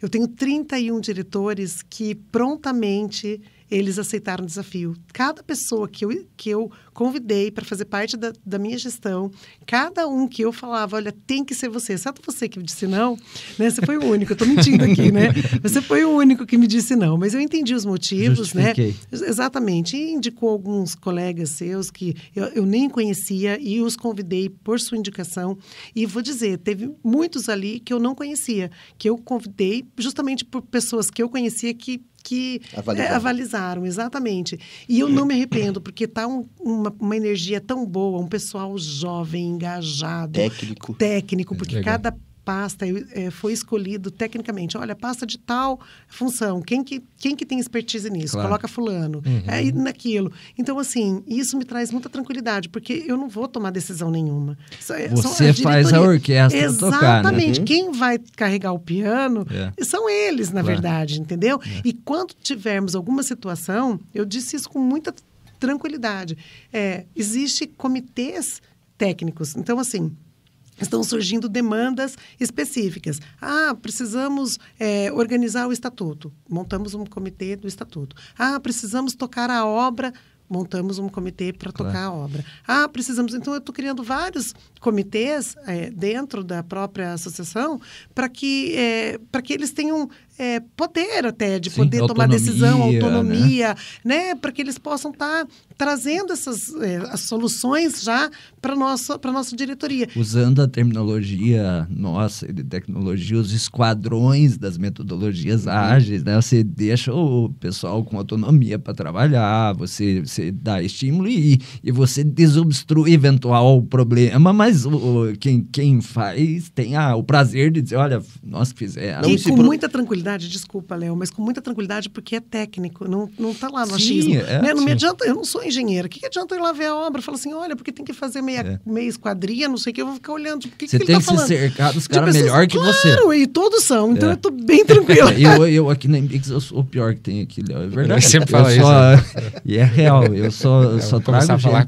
Eu tenho 31 diretores que prontamente eles aceitaram o desafio. Cada pessoa que eu, que eu convidei para fazer parte da, da, minha gestão, cada um que eu falava, olha, tem que ser você, exceto você que me disse não, né? Você foi o único, eu estou mentindo aqui, né? Você foi o único que me disse não, mas eu entendi os motivos, né? Exatamente. E indicou alguns colegas seus que eu, eu nem conhecia e os convidei por sua indicação. E vou dizer, teve muitos ali que eu não conhecia, que eu convidei justamente por pessoas que eu conhecia que que é, avalizaram, é, avalizaram exatamente. E eu não me arrependo, porque está um, uma, uma, energia tão boa, um pessoal jovem, engajado. Técnico. Técnico, porque cada pasta é, foi escolhido tecnicamente. Olha, pasta de tal função. Quem que, quem que tem expertise nisso? Claro. Coloca fulano. Uhum. É, naquilo. Então, assim, isso me traz muita tranquilidade, porque eu não vou tomar decisão nenhuma. É, Você a faz a orquestra né? Exatamente. tocar, Exatamente. Né? Quem vai carregar o piano é. são eles, na claro. verdade, entendeu? É. E quando tivermos alguma situação, eu disse isso com muita tranquilidade. É, existe comitês técnicos. Então, assim, estão surgindo demandas específicas. Ah, precisamos é, organizar o estatuto. Montamos um comitê do estatuto. Ah, precisamos tocar a obra. Montamos um comitê para tocar claro. a obra. Ah, precisamos. Então, eu estou criando vários comitês é, dentro da própria associação para que, é, que eles tenham é, poder até, de Sim, poder tomar decisão, né? autonomia, né? né? Para que eles possam estar tá trazendo essas é, soluções já para nossa para nossa diretoria. Usando a terminologia nossa de tecnologia, os esquadrões das metodologias uhum. ágeis, né? Você deixa o pessoal com autonomia para trabalhar, você, você dá estímulo e, e você desobstrui eventual problema, mas o, quem, quem faz tem a o prazer de dizer, olha, nós fizemos. E com pro... muita tranquilidade tranquilidade, desculpa, Léo, mas com muita tranquilidade, porque é técnico, não, não tá lá no sim, achismo. É, né? Não sim. me adianta, eu não sou engenheiro O que, que adianta ir lá ver a obra? Fala assim, olha, porque tem que fazer meia, é. meia esquadria, não sei o que, eu vou ficar olhando. Tipo, que você que tem tá que falando? se cercar dos caras melhor assim, que claro, você. Claro, e todos são, então é. eu tô bem tranquilo eu, eu aqui na Embix, eu sou o pior que tem aqui, Léo. É verdade. Eu sempre falo isso. Só, né? E é real, eu só, eu só trago gente falar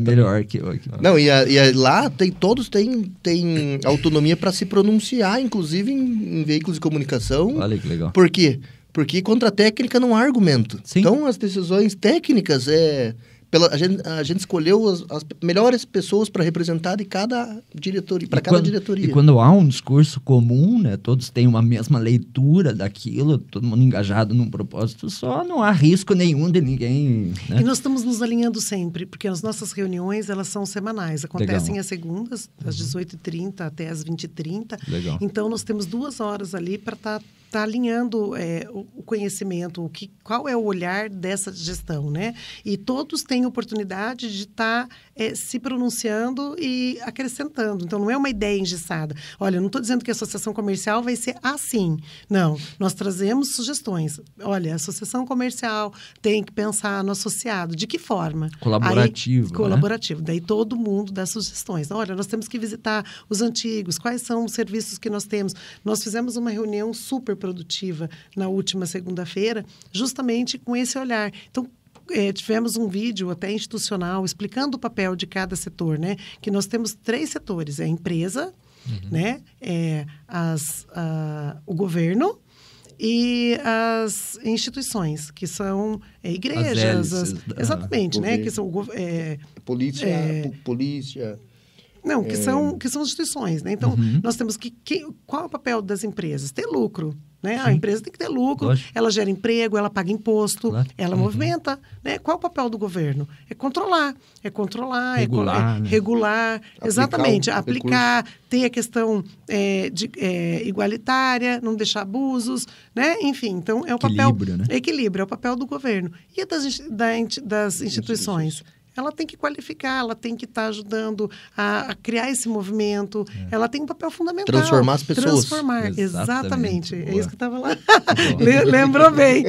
melhor que eu aqui. Não, e, a, e lá tem, todos têm, têm autonomia para se pronunciar, inclusive em, em veículos de comunicação. Olha que legal. Por quê? Porque contra a técnica não há argumento. Sim. Então, as decisões técnicas é. Pela, a, gente, a gente escolheu as, as melhores pessoas para representar de cada diretoria, para cada quando, diretoria. E quando há um discurso comum, né, todos têm uma mesma leitura daquilo, todo mundo engajado num propósito só, não há risco nenhum de ninguém. Né? E nós estamos nos alinhando sempre, porque as nossas reuniões elas são semanais, acontecem Legal. às segundas, uhum. às 18h30 até às 20h30. Legal. Então nós temos duas horas ali para estar tá está alinhando é, o conhecimento, o que, qual é o olhar dessa gestão, né? E todos têm oportunidade de estar tá, é, se pronunciando e acrescentando. Então, não é uma ideia engessada. Olha, não estou dizendo que a associação comercial vai ser assim. Não, nós trazemos sugestões. Olha, a associação comercial tem que pensar no associado. De que forma? Colaborativo. Aí, né? Colaborativo. Daí todo mundo dá sugestões. Olha, nós temos que visitar os antigos. Quais são os serviços que nós temos? Nós fizemos uma reunião super produtiva na última segunda-feira, justamente com esse olhar. Então, é, tivemos um vídeo até institucional explicando o papel de cada setor, né? Que nós temos três setores: é a empresa, uhum. né? É, as, a, o governo e as instituições que são é, igrejas, as hélices, as, exatamente, ah, né? Que são é, polícia, é, polícia. Não, que é. são que são instituições, né? Então uhum. nós temos que, que qual é o papel das empresas? Ter lucro. Né? A empresa tem que ter lucro, Lógico. ela gera emprego, ela paga imposto, claro. ela uhum. movimenta. Né? Qual é o papel do governo? É controlar, é controlar, é regular, é, né? regular aplicar exatamente, aplicar, recurso. ter a questão é, de, é, igualitária, não deixar abusos, né? enfim. Então, é o equilíbrio, papel... Né? Equilíbrio, é o papel do governo. E das, da, das instituições? ela tem que qualificar, ela tem que estar tá ajudando a, a, criar esse movimento, é. ela tem um papel fundamental. Transformar as pessoas. Transformar, exatamente. exatamente. É isso que estava lá. Lembrou bem.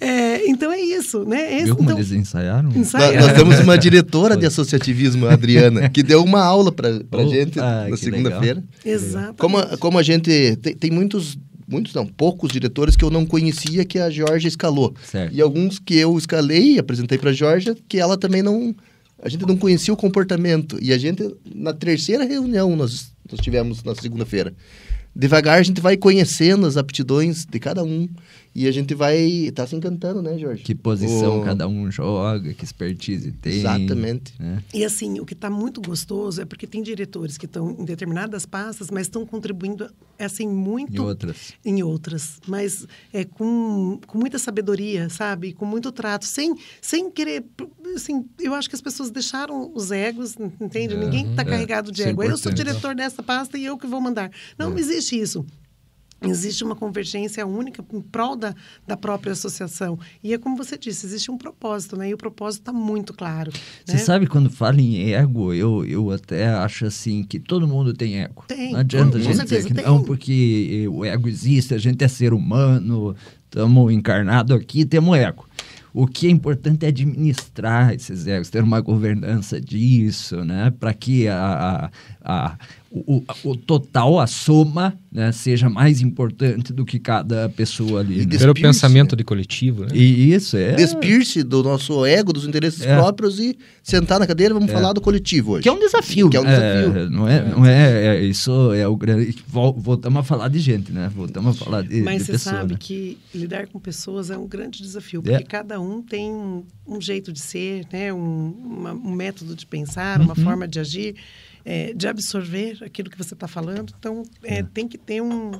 É, então é isso, né? Esse, é Viu como então... eles ensaiaram? ensaiaram. Nós, nós, temos uma diretora de associativismo, a Adriana, que deu uma aula para a oh, gente ah, na segunda-feira. Exatamente. Como, como a gente... tem, tem muitos muitos não, poucos diretores que eu não conhecia que a Georgia escalou. Certo. E alguns que eu escalei e apresentei para a Georgia que ela também não a gente não conhecia o comportamento. E a gente, na terceira reunião, nós, nós tivemos na segunda-feira. Devagar a gente vai conhecendo as aptidões de cada um e a gente vai tá se encantando, né, Jorge? Que posição o... cada um joga, que expertise tem. Exatamente. Né? E assim, o que está muito gostoso é porque tem diretores que estão em determinadas pastas, mas estão contribuindo, é, assim, muito... Em outras. Em outras. Mas é, com, com muita sabedoria, sabe? Com muito trato, sem, sem querer... Assim, eu acho que as pessoas deixaram os egos, entende? Uhum, Ninguém está é, carregado de é, é ego. Eu sou diretor dessa pasta e eu que vou mandar. Não, é. não existe isso. Existe uma convergência única em prol da, da própria associação. E é como você disse, existe um propósito, né? E o propósito está muito claro. Você né? sabe quando fala em ego, eu, eu até acho assim que todo mundo tem ego. Tem. Não adianta com, a gente dizer que tem. não, porque o ego existe, a gente é ser humano, estamos encarnados aqui, temos ego. O que é importante é administrar esses egos, ter uma governança disso, né? Para que a, a a, o, o, total, a soma, né, seja mais importante do que cada pessoa ali. Né? Pelo pensamento é. de coletivo, né? E isso, é. Despir-se do nosso ego, dos interesses é. próprios e sentar na cadeira, vamos é. falar do coletivo hoje. Que é um desafio. Que é um é, desafio. É, não é, não é, isso é o grande... Voltamos a falar de gente, né? Voltamos a falar de Mas de você pessoa, sabe né? que lidar com pessoas é um grande desafio, é. porque cada um tem um, um, jeito de ser, né? Um, uma, um método de pensar, uhum. uma forma de agir é, de absorver aquilo que você está falando. Então, é, é, tem que ter um,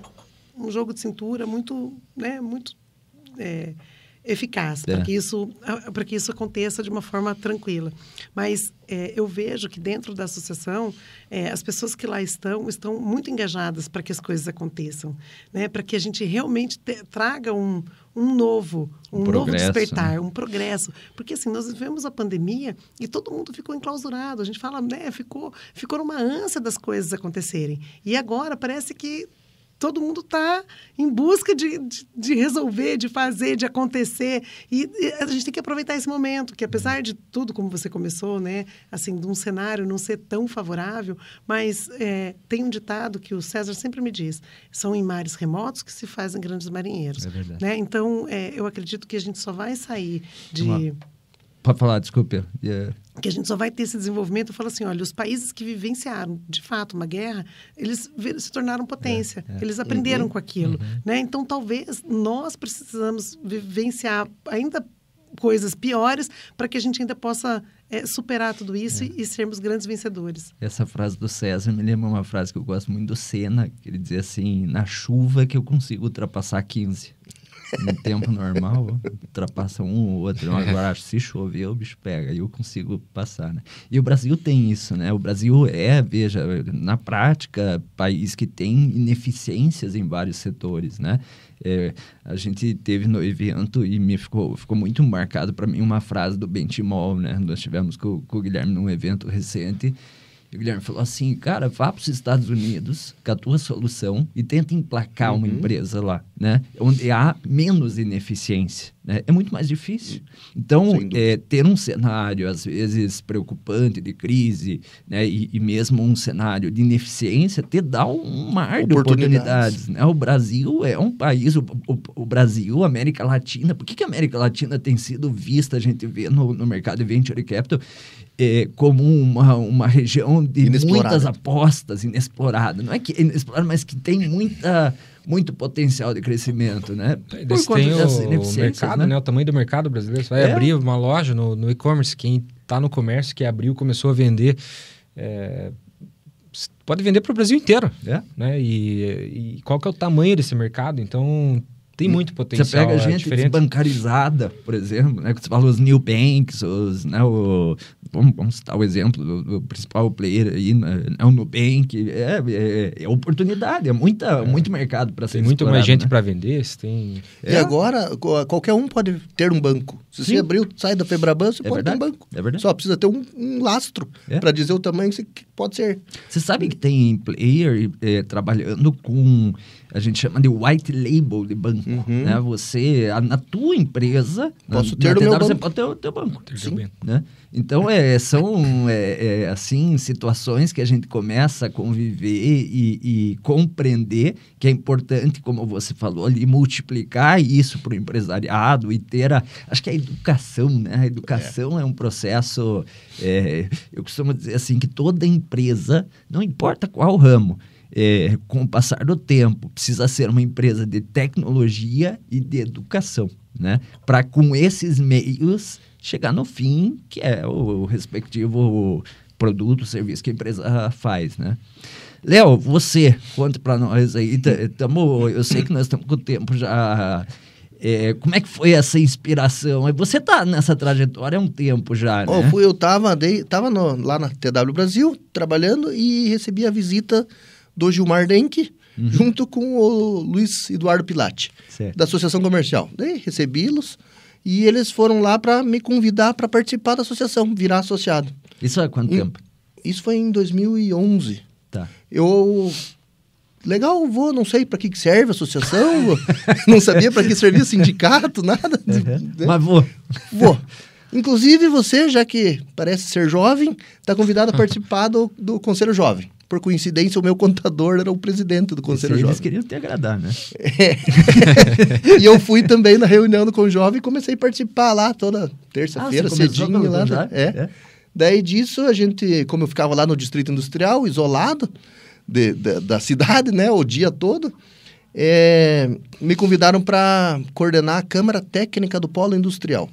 um jogo de cintura muito, né, muito é, eficaz, é. para que, isso, ah, para que isso aconteça de uma forma tranquila. Mas é, eu vejo que dentro da associação, é, as pessoas que lá estão, estão muito engajadas para que as coisas aconteçam, né? para que a gente realmente te, traga um, um novo, um, um novo despertar, né? um progresso. Porque assim, nós vivemos a pandemia e todo mundo ficou enclausurado. A gente fala, né, ficou, ficou numa ânsia das coisas acontecerem. E agora parece que todo mundo está em busca de, de, de, resolver, de fazer, de acontecer. E, e, a gente tem que aproveitar esse momento, que apesar de tudo, como você começou, né? Assim, de um cenário não ser tão favorável, mas é, tem um ditado que o César sempre me diz: são em mares remotos que se fazem grandes marinheiros. É verdade. Né? Então, é, eu acredito que a gente só vai sair de. Uma Pode falar, desculpe. Yeah. Que a gente só vai ter esse desenvolvimento. Eu falo assim: olha, os países que vivenciaram de fato uma guerra, eles se tornaram potência, é, é. eles aprenderam uhum. com aquilo. Uhum. Né? Então, talvez nós precisamos vivenciar ainda coisas piores para que a gente ainda possa é, superar tudo isso é. e, sermos grandes vencedores. Essa frase do César me lembra uma frase que eu gosto muito do Senna, que ele dizia assim: na chuva que eu consigo ultrapassar 15 no tempo normal, ultrapassa um ou outro. Agora, se chover, o bicho pega e eu consigo passar, né? E o Brasil tem isso, né? O Brasil é, veja, na prática, país que tem ineficiências em vários setores, né? É, a gente teve no evento e me ficou, ficou muito marcado para mim uma frase do Bentimol, né? Nós tivemos com, com o Guilherme num evento recente e o Guilherme falou assim, cara, vá para os Estados Unidos com a tua solução e tenta emplacar uhum. uma empresa lá, né? Onde há menos ineficiência, né? É muito mais difícil. Então, é, ter um cenário, às vezes, preocupante de crise, né? E, e mesmo um cenário de ineficiência, te dá um mar oportunidades. de oportunidades, né? O Brasil é um país, o, o, o Brasil, América Latina, por que, que a América Latina tem sido vista, a gente vê no, no mercado de venture capital, é, como uma, uma região de muitas apostas, inexplorada. Não é que é inexplorada, mas que tem muita, muito potencial de crescimento, né? Por tem o mercado, né? né? O tamanho do mercado brasileiro. Você vai é. abrir uma loja no, no e-commerce, quem está no comércio, que abriu, começou a vender... É, pode vender para o Brasil inteiro, é. né? E, e qual que é o tamanho desse mercado? Então, tem hum. muito potencial. Você pega a é gente é desbancarizada, por exemplo, né? Você fala os New Banks, os, né, o, vamos, vamos citar o exemplo do, do principal player aí, né, né o Nubank. É, é, é oportunidade, é, muita, é. muito mercado para ser Tem muito mais gente né? para vender. tem... E é. agora, qualquer um pode ter um banco. Se Sim. você abrir, sai da Febraban, você é pode verdade. ter um banco. É verdade. Só precisa ter um, um lastro é. para dizer o tamanho que, você, que pode ser. Você sabe que tem player eh, trabalhando com a gente chama de white label de banco. Uhum. Né? Você, a, na tua empresa, Posso na, ter na você pode ter o teu banco. Ter Sim. Banco. Né? Então, é, são é, é, assim situações que a gente começa a conviver e, e, compreender que é importante, como você falou ali, multiplicar isso para o empresariado e ter a... Acho que a educação, né? A educação é, é um processo... É, eu costumo dizer assim, que toda empresa, não importa qual ramo, é, com o passar do tempo, precisa ser uma empresa de tecnologia e de educação, né? Para com esses meios chegar no fim, que é o, o respectivo produto, serviço que a empresa faz, né? Léo, você, conta para nós aí, tamo, eu sei que nós estamos com o tempo já é, como é que foi essa inspiração? Você está nessa trajetória há um tempo já, né? Oh, fui, eu estava tava, dei, tava no, lá na TW Brasil, trabalhando, e recebi a visita do Gilmar Denk, uhum. junto com o Luiz Eduardo Pilate, certo. da Associação Comercial. Daí recebi-los e eles foram lá para me convidar para participar da associação, virar associado. Isso há quanto tempo? Isso foi em 2011. Tá. Eu legal, vou, não sei para que serve a associação, não sabia para que servia sindicato, nada. Uhum. Né? Mas vou. Vou. Inclusive você, já que parece ser jovem, está convidado a participar do, do Conselho Jovem. Por coincidência, o meu contador era o presidente do Conselho Jovem. Eles queriam te agradar, né? É. e eu fui também na reunião do Conjovem e comecei a participar lá toda terça-feira, ah, cedinho lá. Da, né? é. é. Daí disso, a gente, como eu ficava lá no Distrito Industrial, isolado de, de, da cidade, né, o dia todo, é, me convidaram para coordenar a Câmara Técnica do Polo Industrial.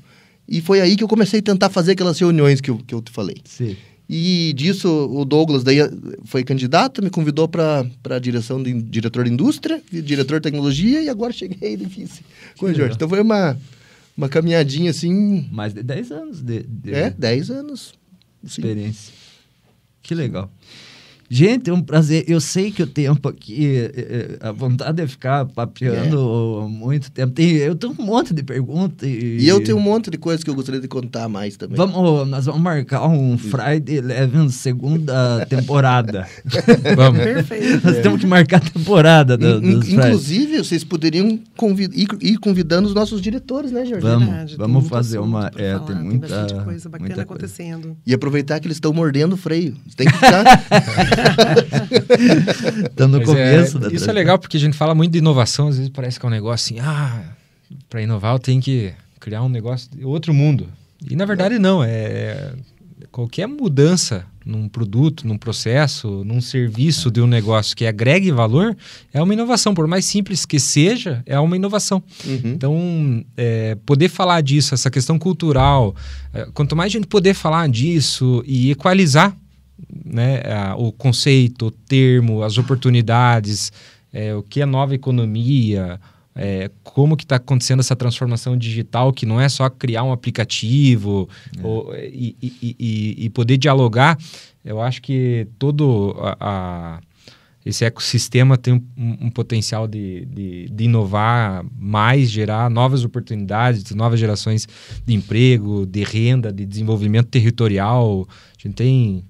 E foi aí que eu comecei a tentar fazer aquelas reuniões que eu, que eu te falei. Sim. E disso o Douglas daí eh, foi candidato, me convidou para a direção de diretor de indústria, diretor de tecnologia e agora cheguei de vice com o Jorge. Então foi uma, uma caminhadinha assim. Mais de 10 anos de, de... É, 10 anos. Sim. Experiência. Que legal. Gente, é um prazer. Eu sei que o tempo aqui, a vontade é ficar papeando é. muito tempo. Tem, eu tenho um monte de perguntas. E... e... eu tenho um monte de coisas que eu gostaria de contar mais também. Vamos, nós vamos marcar um Friday Eleven segunda temporada. vamos. Perfeito. Nós é. temos que marcar a temporada. Do, In, inclusive, vocês poderiam convid ir, convidando os nossos diretores, né, Jorge? Vamos, Verdade, vamos fazer uma. É, falar, tem muita tem coisa bacana muita coisa. acontecendo. E aproveitar que eles estão mordendo o freio. Tem que ficar. então, no Mas é, começo. É, isso tá é legal porque a gente fala muito de inovação, às vezes parece que é um negócio assim, ah, para inovar tem que criar um negócio, de outro mundo. E na verdade não, é, é qualquer mudança num produto, num processo, num serviço de um negócio que agregue valor, é uma inovação. Por mais simples que seja, é uma inovação. Uhum. Então, é, poder falar disso, essa questão cultural, é, quanto mais a gente poder falar disso e equalizar né, a, o conceito, o termo, as oportunidades, é, o que é nova economia, é, como que está acontecendo essa transformação digital, que não é só criar um aplicativo é. ou, e, e, e, e, poder dialogar. Eu acho que todo a, a, esse ecossistema tem um, um potencial de, de, de, inovar mais, gerar novas oportunidades, novas gerações de emprego, de renda, de desenvolvimento territorial. A gente tem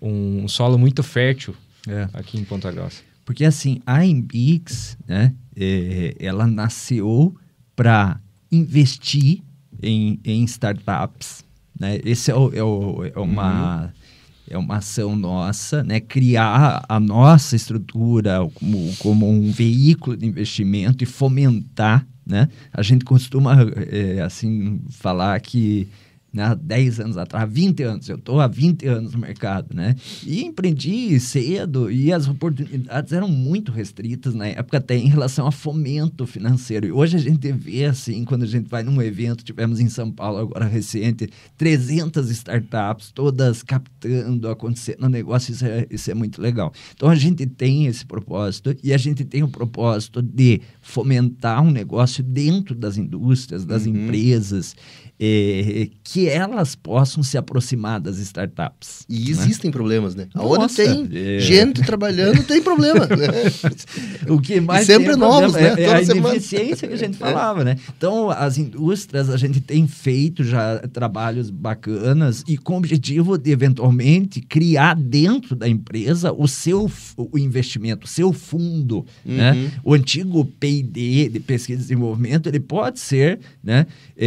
um solo muito fértil é. aqui em Ponta Grossa. Porque assim, a MBX, né, é, ela nasceu para investir em, em startups. Né? Esse é, o, é, o, é uma... Uhum é uma ação nossa, né? Criar a nossa estrutura como, como um veículo de investimento e fomentar, né? A gente costuma, é, assim, falar que né, há 10 anos atrás, 20 anos, eu estou há 20 anos no mercado, né? E empreendi cedo e as oportunidades eram muito restritas na época até em relação a fomento financeiro. E hoje a gente vê, assim, quando a gente vai num evento, tivemos em São Paulo agora recente, 300 startups, todas captando, acontecendo no negócio, isso é, isso é muito legal. Então a gente tem esse propósito e a gente tem o propósito de fomentar um negócio dentro das indústrias, das uhum. empresas, é, que elas possam se aproximar das startups. E né? existem problemas, né? Aonde Nossa, tem é... gente trabalhando, tem problema. Né? o que mais e sempre é novos, né? É, é a eficiência ineficiência que a gente é. falava, né? Então, as indústrias, a gente tem feito já trabalhos bacanas e com o objetivo de, eventualmente, criar dentro da empresa o seu o investimento, o seu fundo, né? uhum. né? O antigo P&D, de pesquisa e desenvolvimento, ele pode ser né,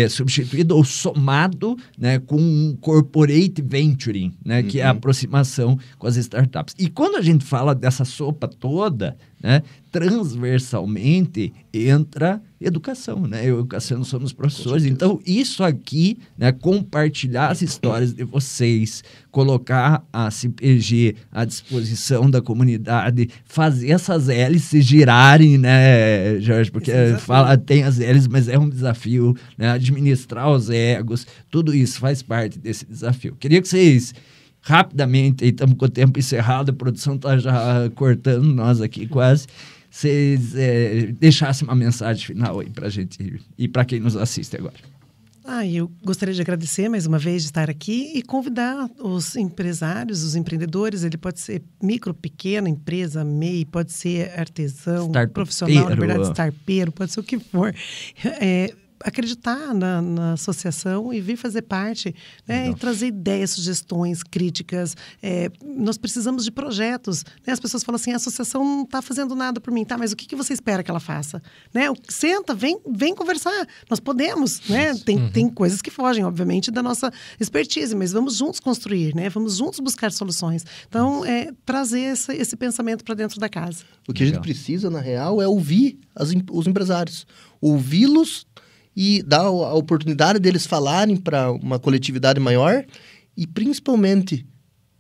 substituído ou somado né, com um corporate venturing, né, uhum. que é a uhum. aproximação com as startups. E quando a gente fala dessa sopa toda, né? transversalmente entra educação, né? Eu e o Cassiano somos professores, então isso aqui, né, compartilhar as histórias de vocês, colocar a CPG à disposição da comunidade, fazer essas hélices girarem, né, Jorge, porque é fala tem as hélices, mas é um desafio, né, administrar os egos, tudo isso faz parte desse desafio. Queria que vocês rapidamente, estamos com o tempo encerrado, a produção está já cortando nós aqui quase. Vocês é, deixassem uma mensagem final aí para a gente e para quem nos assiste agora. Ah, eu gostaria de agradecer mais uma vez de estar aqui e convidar os empresários, os empreendedores. Ele pode ser micro, pequena empresa, MEI, pode ser artesão, profissional, na verdade, estarpeiro, pode ser o que for. É, acreditar na, na, associação e vir fazer parte né, e trazer ideias, sugestões, críticas. É, nós precisamos de projetos. Né? As pessoas falam assim, a associação não está fazendo nada por mim. Tá, mas o que, que você espera que ela faça? Né? Senta, vem, vem conversar. Nós podemos. Né? Tem, uhum. tem coisas que fogem, obviamente, da nossa expertise, mas vamos juntos construir, né? vamos juntos buscar soluções. Então, é, trazer esse, esse pensamento para dentro da casa. O que Legal. a gente precisa, na real, é ouvir as, os empresários. Ouvi-los e dá a oportunidade deles falarem para uma coletividade maior e principalmente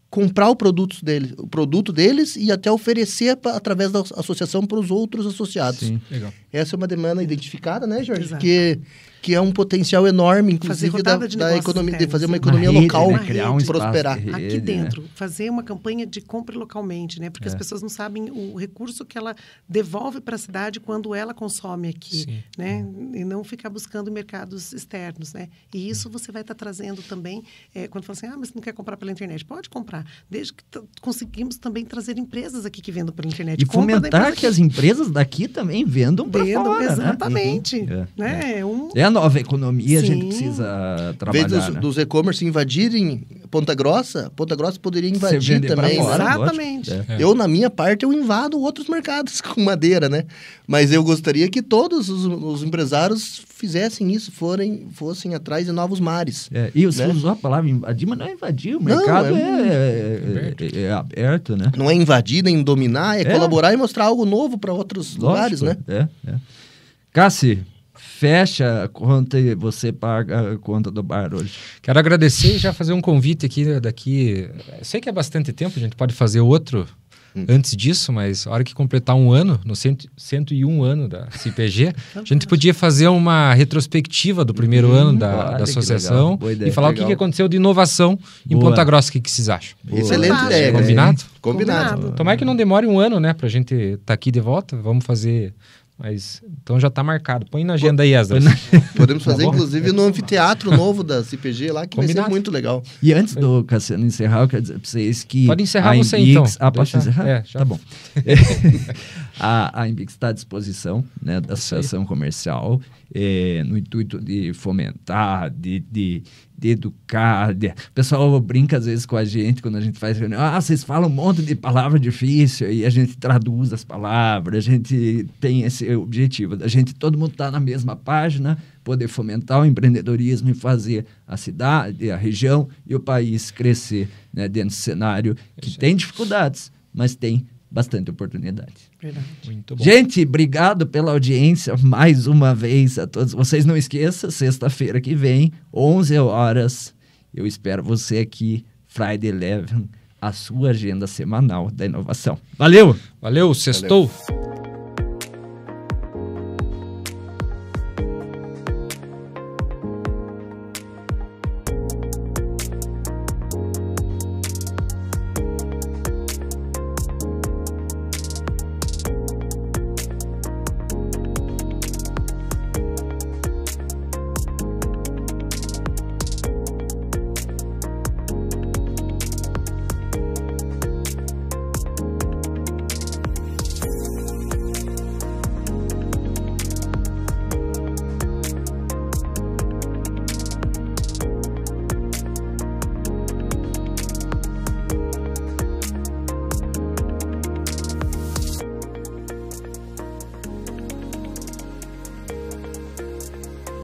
comprar o produto deles, o produto deles e até oferecer pra, através da associação para os outros associados. Sim, legal. Essa é uma demanda identificada, né, Jorge? Exato. Que, que é um potencial enorme, inclusive, fazer da, de, da economia, de fazer uma economia rede, local né? criar um prosperar. Rede, Aqui né? dentro, né? fazer uma campanha de compra localmente, né? Porque é. as pessoas não sabem o recurso que ela devolve para a cidade quando ela consome aqui, Sim. né? Uhum. E não ficar buscando mercados externos, né? E isso você vai estar tá trazendo também, é, quando fala assim, ah, mas não quer comprar pela internet. Pode comprar, desde que conseguimos também trazer empresas aqui que vendam pela internet. E Compra fomentar que aqui. as empresas daqui também vendam pela fora, né? exatamente. Uhum. É, né? Uhum, né? É. Um... é. a nova economia, Sim. a gente precisa trabalhar. Em dos, né? dos e-commerce invadirem Ponta Grossa, Ponta Grossa poderia invadir também. Fora, né? Exatamente. É. é. Eu, na minha parte, eu invado outros mercados com madeira, né? Mas eu gostaria que todos os, os empresários fizessem isso, forem, fossem atrás de novos mares. É, e você né? usou a palavra invadir, mas não é invadir, o mercado não, é é, é, é, é, aberto, né? Não é invadir, nem dominar, é, colaborar e mostrar algo novo para outros Lógico, lugares, né? É, é. Cassi, fecha quanto você paga a conta do bar hoje. Quero agradecer e já fazer um convite aqui né, daqui. É, sei que é bastante tempo, a gente pode fazer outro hum. antes disso, mas a hora que completar um ano, no cento, 101 ano da CPG, então a gente podia fazer uma retrospectiva do primeiro hum, ano da, vale, da associação ideia, e falar legal. o que, aconteceu de inovação em Boa. Ponta Grossa. O que, que vocês acham? Boa. Excelente ideia. Combinado? Combinado. Combinado. Tomara que não demore um ano, né, pra gente estar tá aqui de volta. Vamos fazer mas então já está marcado. Põe na agenda aí, Esdras. Na... Podemos tá fazer, tá inclusive, no anfiteatro novo da CPG lá, que Combinado. vai ser muito legal. E antes do Cassiano encerrar, eu quero dizer para vocês que. Pode encerrar você Imbix... então. Ah, posso encerrar? É, já. Tá bom. a, a Imbix está à disposição né, da Associação Comercial, é, no intuito de fomentar, de, de educar, O pessoal brinca às vezes com a gente quando a gente faz reunião. Ah, vocês falam um monte de palavra difícil e a gente traduz as palavras. A gente tem esse objetivo. A gente, todo mundo está na mesma página, poder fomentar o empreendedorismo e fazer a cidade, a região e o país crescer né, dentro do cenário que tem dificuldades, mas tem bastante oportunidade. Verdade. Muito bom. Gente, obrigado pela audiência mais uma vez a todos. Vocês não esqueçam, sexta-feira que vem, 11 horas, eu espero você aqui, Friday 11, a sua agenda semanal da inovação. Valeu! Valeu, sextou! Valeu.